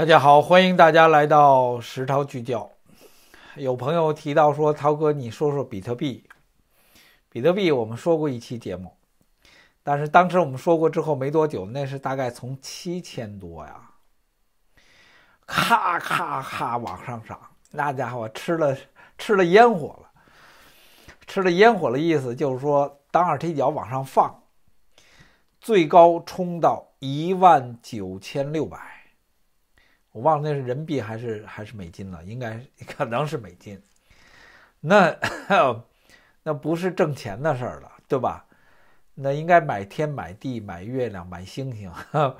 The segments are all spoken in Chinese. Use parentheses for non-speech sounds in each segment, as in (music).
大家好，欢迎大家来到时超聚焦。有朋友提到说：“涛哥，你说说比特币。”比特币我们说过一期节目，但是当时我们说过之后没多久，那是大概从七千多呀，咔咔咔往上涨，那家伙吃了吃了烟火了，吃了烟火的意思就是说当二踢脚往上放，最高冲到一万九千六百。我忘了那是人民币还是还是美金了，应该 (laughs) 可能是美金。那 (laughs) 那不是挣钱的事儿了，对吧？那应该买天、买地、买月亮、买星星、(laughs)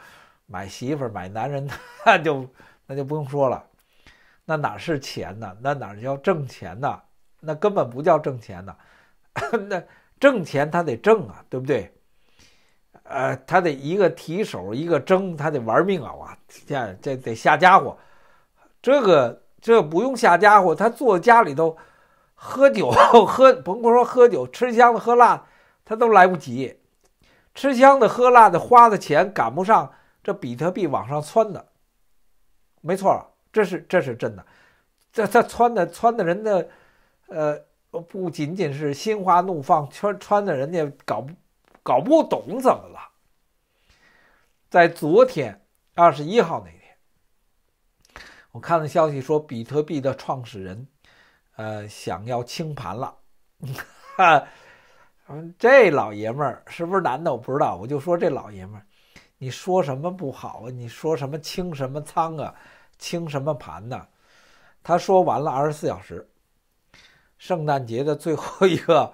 买媳妇、买男人，那就那就不用说了。那哪是钱呢？那哪叫挣钱呢？那根本不叫挣钱呢。那挣钱他得挣啊，对不对？呃，他得一个提手，一个争，他得玩命啊！哇，天，这得下家伙，这个这不用下家伙，他坐家里头喝酒 (laughs) 喝，甭说喝酒，吃香的喝辣，他都来不及。吃香的喝辣的花的钱赶不上这比特币往上窜的，没错，这是这是真的。这他窜的窜的人的，呃，不仅仅是心花怒放，圈穿的人家搞不。搞不懂怎么了。在昨天二十一号那天，我看了消息说，比特币的创始人，呃，想要清盘了。哈，(laughs) 这老爷们儿是不是男的我不知道，我就说这老爷们儿，你说什么不好啊？你说什么清什么仓啊，清什么盘呢？他说完了二十四小时，圣诞节的最后一个。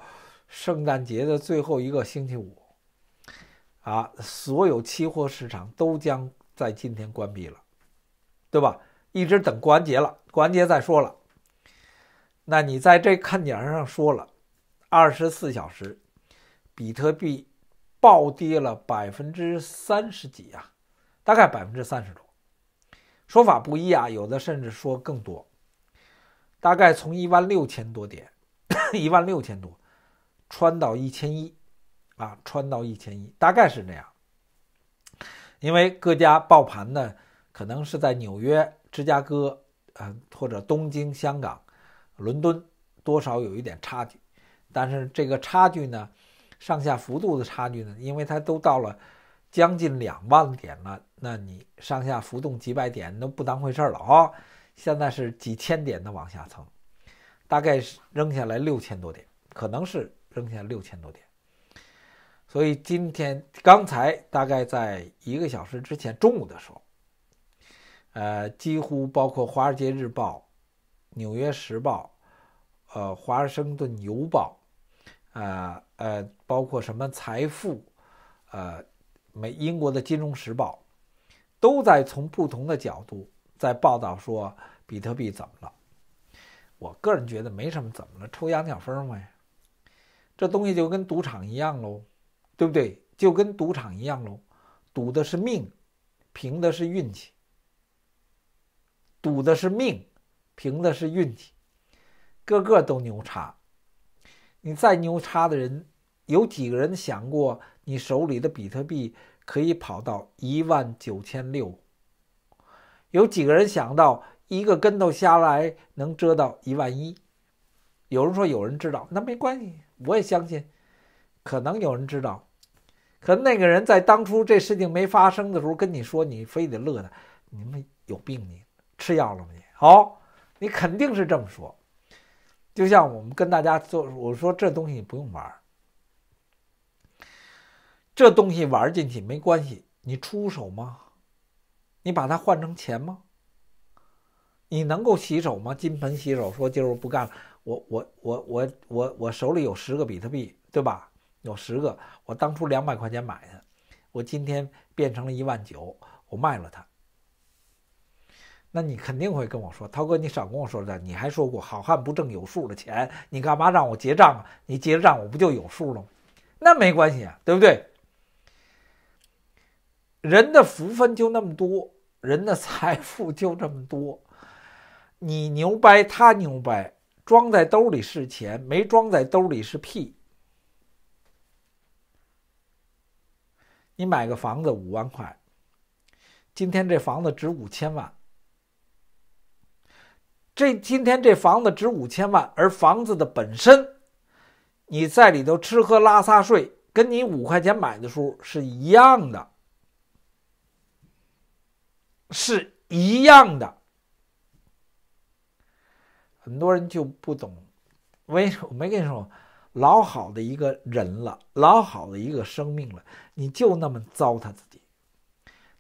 圣诞节的最后一个星期五，啊，所有期货市场都将在今天关闭了，对吧？一直等过完节了，过完节再说了。那你在这看点上说了，二十四小时，比特币暴跌了百分之三十几啊，大概百分之三十多，说法不一啊，有的甚至说更多，大概从一万六千多点，(coughs) 一万六千多。穿到一千一，啊，穿到一千一，大概是这样。因为各家报盘呢，可能是在纽约、芝加哥，呃，或者东京、香港、伦敦，多少有一点差距。但是这个差距呢，上下幅度的差距呢，因为它都到了将近两万点了，那你上下浮动几百点都不当回事了啊。现在是几千点的往下蹭，大概是扔下来六千多点，可能是。剩下六千多点，所以今天刚才大概在一个小时之前中午的时候，呃，几乎包括《华尔街日报》、《纽约时报》、呃，《华盛顿邮报》、啊呃，包括什么《财富》、呃美英国的《金融时报》都在从不同的角度在报道说比特币怎么了。我个人觉得没什么怎么了，抽羊角风吗这东西就跟赌场一样喽，对不对？就跟赌场一样喽，赌的是命，凭的是运气。赌的是命，凭的是运气，个个都牛叉。你再牛叉的人，有几个人想过你手里的比特币可以跑到一万九千六？有几个人想到一个跟头下来能折到一万一？有人说有人知道，那没关系。我也相信，可能有人知道，可那个人在当初这事情没发生的时候跟你说，你非得乐的，你们有病你吃药了吗？你好，你肯定是这么说。就像我们跟大家做，我说这东西不用玩，这东西玩进去没关系，你出手吗？你把它换成钱吗？你能够洗手吗？金盆洗手，说今儿不干了。我我我我我我手里有十个比特币，对吧？有十个，我当初两百块钱买的，我今天变成了一万九，我卖了它。那你肯定会跟我说，涛哥，你少跟我说这，你还说过好汉不挣有数的钱，你干嘛让我结账啊？你结了账，我不就有数了吗？那没关系啊，对不对？人的福分就那么多，人的财富就这么多，你牛掰，他牛掰。装在兜里是钱，没装在兜里是屁。你买个房子五万块，今天这房子值五千万。这今天这房子值五千万，而房子的本身，你在里头吃喝拉撒睡，跟你五块钱买的书是一样的，是一样的。很多人就不懂，我 (laughs) 我没跟你说，老好的一个人了，老好的一个生命了，你就那么糟蹋自己，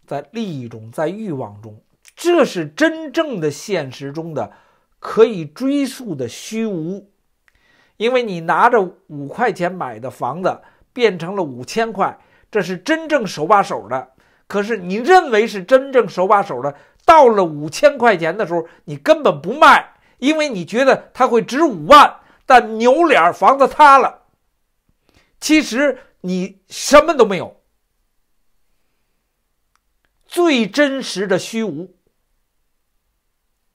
在利益中，在欲望中，这是真正的现实中的可以追溯的虚无。因为你拿着五块钱买的房子变成了五千块，这是真正手把手的。可是你认为是真正手把手的，到了五千块钱的时候，你根本不卖。因为你觉得他会值五万，但扭脸房子塌了，其实你什么都没有，最真实的虚无，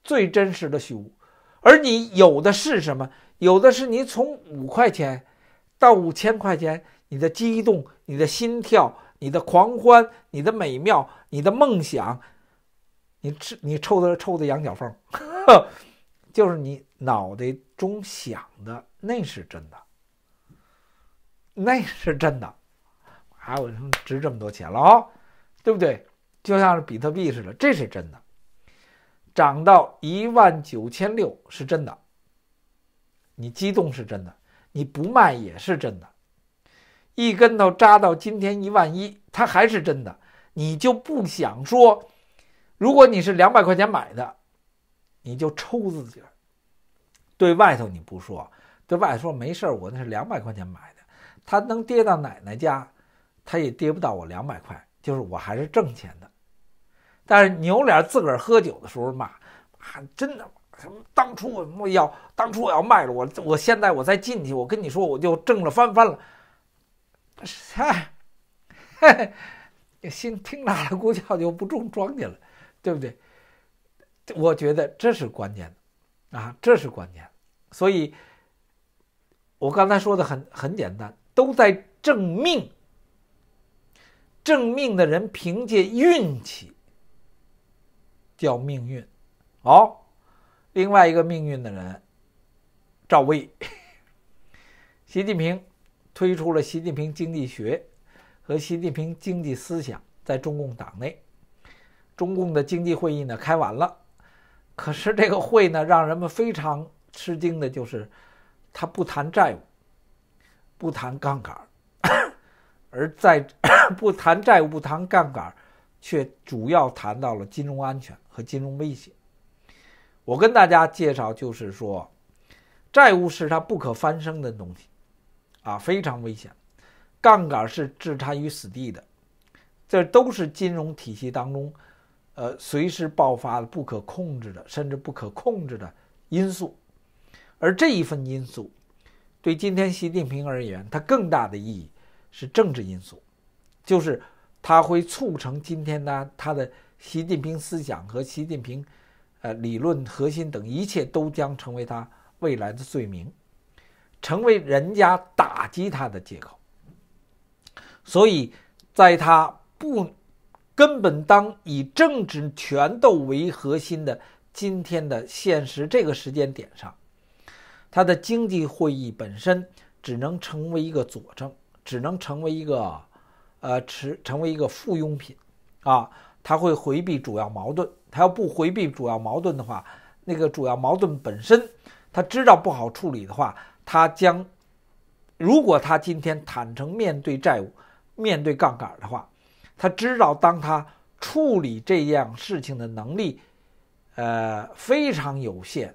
最真实的虚无。而你有的是什么？有的是你从五块钱到五千块钱，你的激动，你的心跳，你的狂欢，你的美妙，你的梦想，你吃你抽的抽的羊角风。(laughs) 就是你脑袋中想的，那是真的，那是真的。啊，我他妈值这么多钱了？对不对？就像是比特币似的，这是真的。涨到一万九千六是真的，你激动是真的，你不卖也是真的。一跟头扎到今天一万一，它还是真的。你就不想说，如果你是两百块钱买的。你就抽自己，对外头你不说，对外说没事儿，我那是两百块钱买的，他能跌到奶奶家，他也跌不到我两百块，就是我还是挣钱的。但是扭脸自个儿喝酒的时候骂，还真的什么当初我要当初我要卖了我，我现在我再进去，我跟你说我就挣了翻番了，嗨，嘿，心听哪了估计他就不种庄稼了，对不对？我觉得这是关键，啊，这是关键。所以，我刚才说的很很简单，都在证命。证命的人凭借运气，叫命运。好，另外一个命运的人，赵薇。(laughs) 习近平推出了习近平经济学和习近平经济思想，在中共党内，中共的经济会议呢开完了。可是这个会呢，让人们非常吃惊的就是，他不谈债务，不谈杠杆，(coughs) 而在 (coughs) 不谈债务、不谈杠杆，却主要谈到了金融安全和金融威胁。我跟大家介绍，就是说，债务是它不可翻身的东西，啊，非常危险；杠杆是置他于死地的，这都是金融体系当中。呃，随时爆发的不可控制的，甚至不可控制的因素，而这一份因素，对今天习近平而言，它更大的意义是政治因素，就是它会促成今天呢，他的习近平思想和习近平，呃，理论核心等一切都将成为他未来的罪名，成为人家打击他的借口，所以在他不。根本当以政治权斗为核心的今天的现实，这个时间点上，它的经济会议本身只能成为一个佐证，只能成为一个呃持成为一个附庸品啊。它会回避主要矛盾，它要不回避主要矛盾的话，那个主要矛盾本身，他知道不好处理的话，他将如果他今天坦诚面对债务，面对杠杆的话。他知道，当他处理这样事情的能力，呃，非常有限，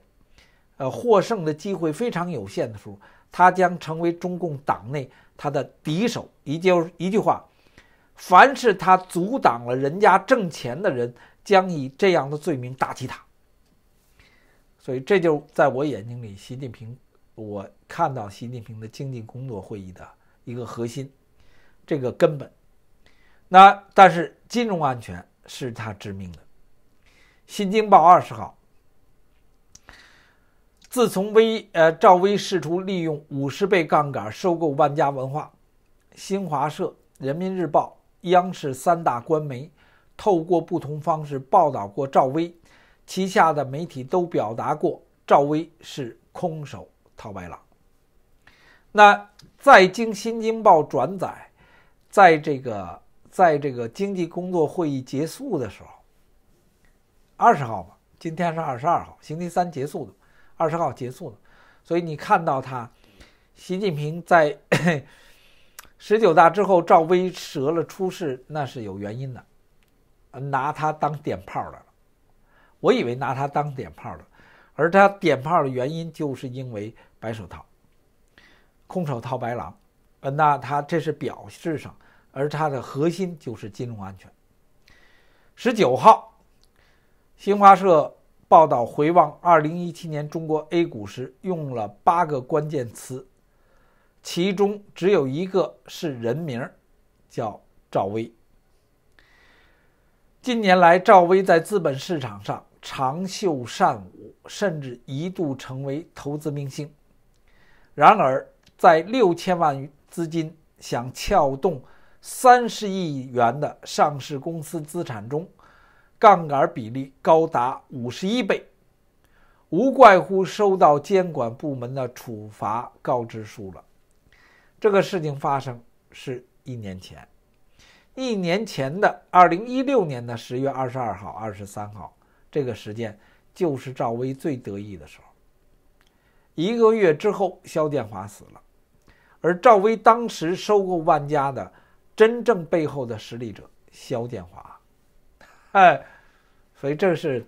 呃，获胜的机会非常有限的时候，他将成为中共党内他的敌手。一就一句话，凡是他阻挡了人家挣钱的人，将以这样的罪名打击他。所以，这就在我眼睛里，习近平，我看到习近平的经济工作会议的一个核心，这个根本。那但是金融安全是他致命的，《新京报》二十号，自从微呃赵薇试图利用五十倍杠杆收购万家文化，新华社、人民日报、央视三大官媒透过不同方式报道过赵薇旗下的媒体都表达过赵薇是空手套白狼。那在经《新京报》转载，在这个。在这个经济工作会议结束的时候，二十号吧，今天是二十二号，星期三结束的，二十号结束的，所以你看到他，习近平在 (coughs) 十九大之后赵薇折了出事，那是有原因的，拿他当点炮的了，我以为拿他当点炮的，而他点炮的原因就是因为白手套，空手套白狼，那他这是表示上。而它的核心就是金融安全。十九号，新华社报道回望二零一七年中国 A 股时，用了八个关键词，其中只有一个是人名，叫赵薇。近年来，赵薇在资本市场上长袖善舞，甚至一度成为投资明星。然而，在六千万资金想撬动。三十亿元的上市公司资产中，杠杆比例高达五十一倍，无怪乎收到监管部门的处罚告知书了。这个事情发生是一年前，一年前的二零一六年的十月二十二号、二十三号，这个时间就是赵薇最得意的时候。一个月之后，肖建华死了，而赵薇当时收购万家的。真正背后的实力者肖建华，(laughs) 哎，所以这是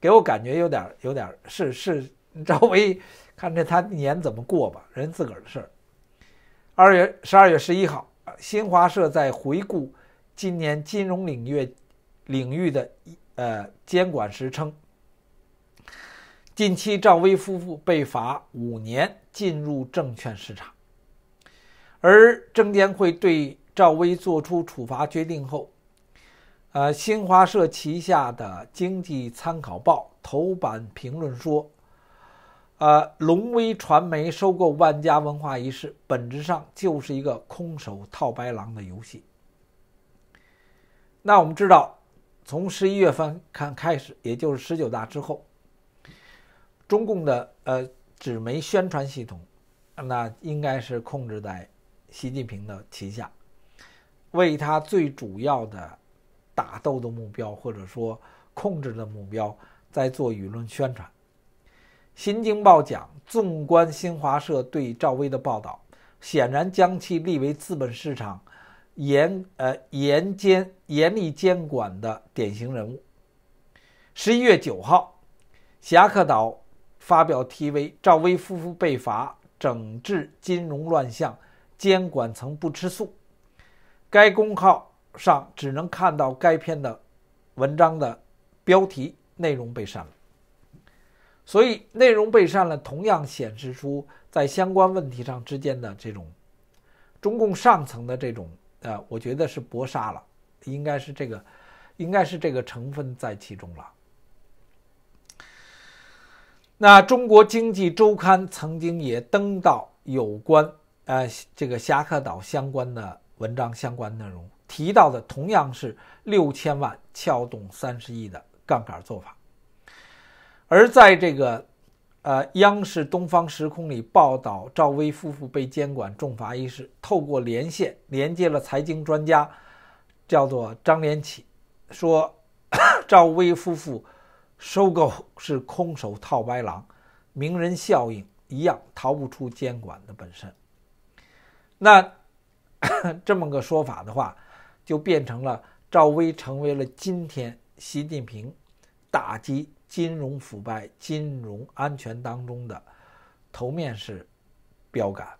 给我感觉有点有点是是赵薇看这他年怎么过吧，人自个儿的事儿。二月十二月十一号，新华社在回顾今年金融领域领域的呃监管时称，近期赵薇夫妇被罚五年进入证券市场，而证监会对。赵薇作出处罚决定后，呃，新华社旗下的《经济参考报》头版评论说：“呃，龙威传媒收购万家文化一事，本质上就是一个空手套白狼的游戏。”那我们知道，从十一月份看开始，也就是十九大之后，中共的呃纸媒宣传系统，那应该是控制在习近平的旗下。为他最主要的打斗的目标或者说控制的目标在做舆论宣传。新京报讲，纵观新华社对赵薇的报道，显然将其立为资本市场严呃严监严厉监管的典型人物。十一月九号，侠客岛发表题为《赵薇夫妇被罚，整治金融乱象，监管层不吃素》。该公号上只能看到该篇的文章的标题，内容被删了。所以内容被删了，同样显示出在相关问题上之间的这种中共上层的这种呃，我觉得是搏杀了，应该是这个，应该是这个成分在其中了。那《中国经济周刊》曾经也登到有关呃这个侠客岛相关的。文章相关内容提到的同样是六千万撬动三十亿的杠杆做法，而在这个呃央视东方时空里报道赵薇夫妇被监管重罚一事，透过连线连接了财经专家，叫做张连起，说 (coughs) 赵薇夫妇收购是空手套白狼，名人效应一样逃不出监管的本身。那。(laughs) 这么个说法的话，就变成了赵薇成为了今天习近平打击金融腐败、金融安全当中的头面式标杆。